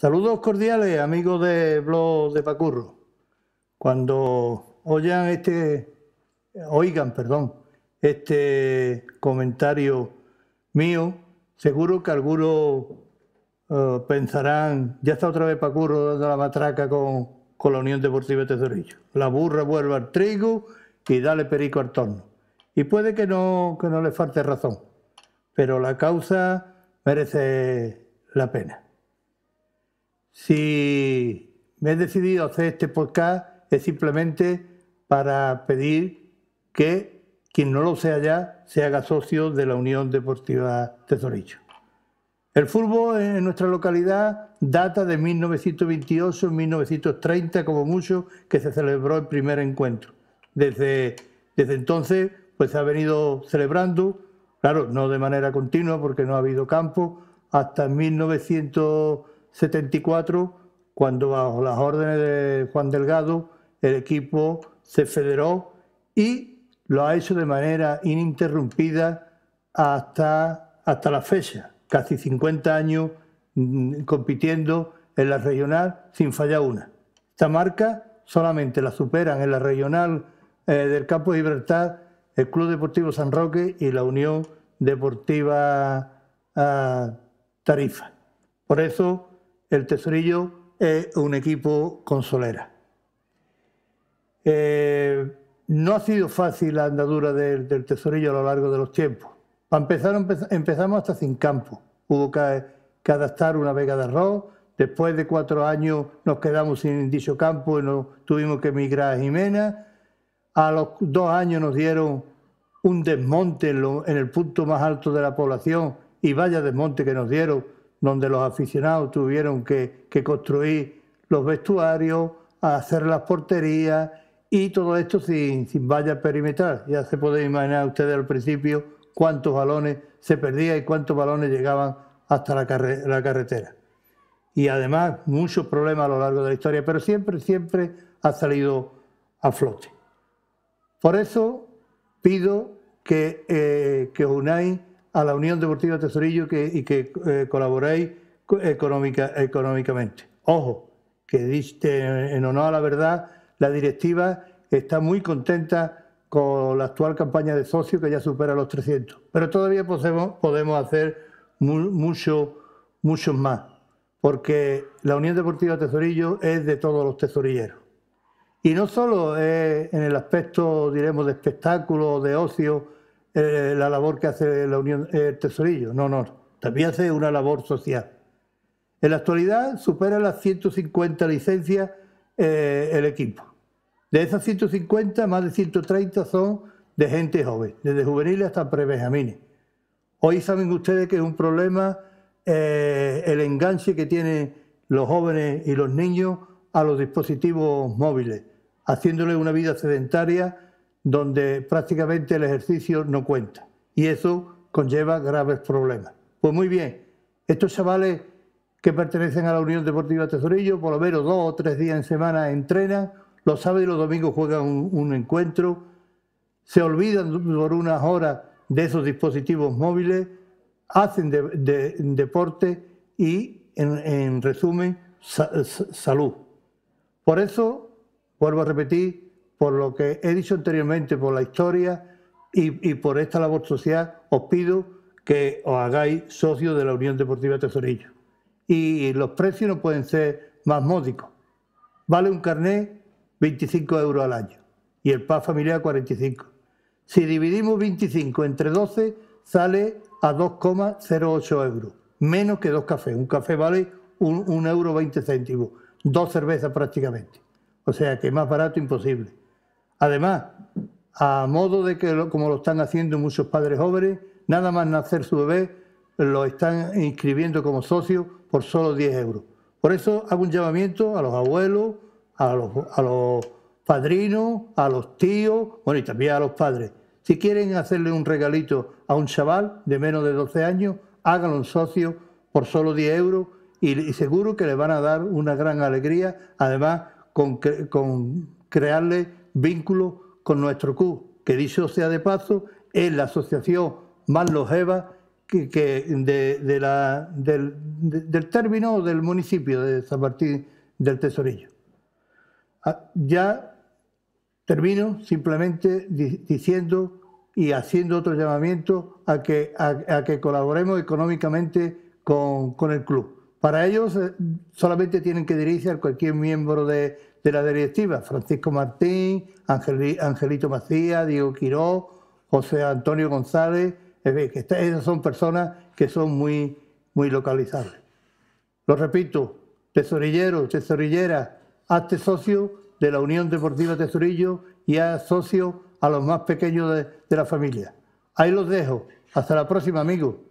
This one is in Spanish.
Saludos cordiales, amigos de Blog de Pacurro. Cuando este, oigan, perdón, este comentario mío, seguro que algunos eh, pensarán, ya está otra vez Pacurro dando la matraca con, la Unión Deportiva de Tesorillo. La burra vuelve al trigo y dale perico al torno. Y puede que no, que no le falte razón, pero la causa merece la pena. Si me he decidido hacer este podcast es simplemente para pedir que quien no lo sea ya se haga socio de la Unión Deportiva Tesorillo. El fútbol en nuestra localidad data de 1928-1930 como mucho que se celebró el primer encuentro. Desde, desde entonces pues se ha venido celebrando, claro, no de manera continua porque no ha habido campo, hasta 1900 74, cuando bajo las órdenes de Juan Delgado el equipo se federó y lo ha hecho de manera ininterrumpida hasta, hasta la fecha, casi 50 años mm, compitiendo en la regional sin fallar una. Esta marca solamente la superan en la regional eh, del Campo de Libertad el Club Deportivo San Roque y la Unión Deportiva ah, Tarifa. Por eso el Tesorillo es un equipo con solera. Eh, no ha sido fácil la andadura del, Tesorillo a lo largo de los tiempos. empezamos hasta sin campo. Hubo que, adaptar una vega de arroz. Después de cuatro años nos quedamos sin dicho campo y no tuvimos que emigrar a Jimena. A los dos años nos dieron un desmonte en el punto más alto de la población y vaya desmonte que nos dieron donde los aficionados tuvieron que, construir los vestuarios, hacer las porterías y todo esto sin, sin valla perimetral. Ya se pueden imaginar ustedes al principio cuántos balones se perdían y cuántos balones llegaban hasta la, carretera. Y además muchos problemas a lo largo de la historia, pero siempre, siempre ha salido a flote. Por eso pido que, eh, que unáis a la Unión Deportiva Tesorillo que, y que eh, colaboréis económicamente. Ojo, que diste, en honor a la verdad, la directiva está muy contenta con la actual campaña de socios que ya supera los 300. Pero todavía podemos, hacer mucho, muchos más, porque la Unión Deportiva Tesorillo es de todos los tesorilleros. Y no solo es en el aspecto, diremos, de espectáculo, de ocio, eh, la labor que hace la Unión, eh, Tesorillo, no, no, también hace una labor social. En la actualidad supera las 150 licencias eh, el equipo. De esas 150, más de 130 son de gente joven, desde juveniles hasta pre-benjamines. Hoy saben ustedes que es un problema el enganche que tienen los jóvenes y los niños a los dispositivos móviles, haciéndole una vida sedentaria donde prácticamente el ejercicio no cuenta y eso conlleva graves problemas. Pues muy bien, estos chavales que pertenecen a la Unión Deportiva Tesorillo, por lo menos dos o tres días en semana entrenan, los sábados y los domingos juegan un, encuentro, se olvidan por unas horas de esos dispositivos móviles, hacen de, deporte y, en, resumen, salud. Por eso, vuelvo a repetir, por lo que he dicho anteriormente, por la historia y, por esta labor social, os pido que os hagáis socios de la Unión Deportiva Tesorillo. Y, los precios no pueden ser más módicos. Vale un carnet 25 euros al año y el PAS familiar 45. Si dividimos 25 entre 12, sale a 2,08 euros, menos que dos cafés. Un café vale 1,20 euro dos cervezas prácticamente. O sea que más barato imposible. Además, a modo de que, como lo están haciendo muchos padres jóvenes, nada más nacer su bebé, lo están inscribiendo como socio por solo 10 euros. Por eso hago un llamamiento a los abuelos, a los, padrinos, a los tíos, bueno, y también a los padres. Si quieren hacerle un regalito a un chaval de menos de 12 años, háganlo un socio por solo 10 euros y, seguro que le van a dar una gran alegría, además con, con crearle vínculo con nuestro club que dicho sea de paso, es la asociación más longeva que, de, la, del, término del municipio de San Martín del Tesorillo. Ah, ya termino simplemente diciendo y haciendo otro llamamiento a que, que colaboremos económicamente con, con el club. Para ellos eh, solamente tienen que dirigirse a cualquier miembro de, de la directiva, Francisco Martín, Angelito Macías, Diego Quiró, José Antonio González, que esas son personas que son muy, muy localizables. Lo repito, tesorilleros, tesorilleras, hazte socio de la Unión Deportiva Tesorillo y haz socio a los más pequeños de, de la familia. Ahí los dejo. Hasta la próxima, amigos.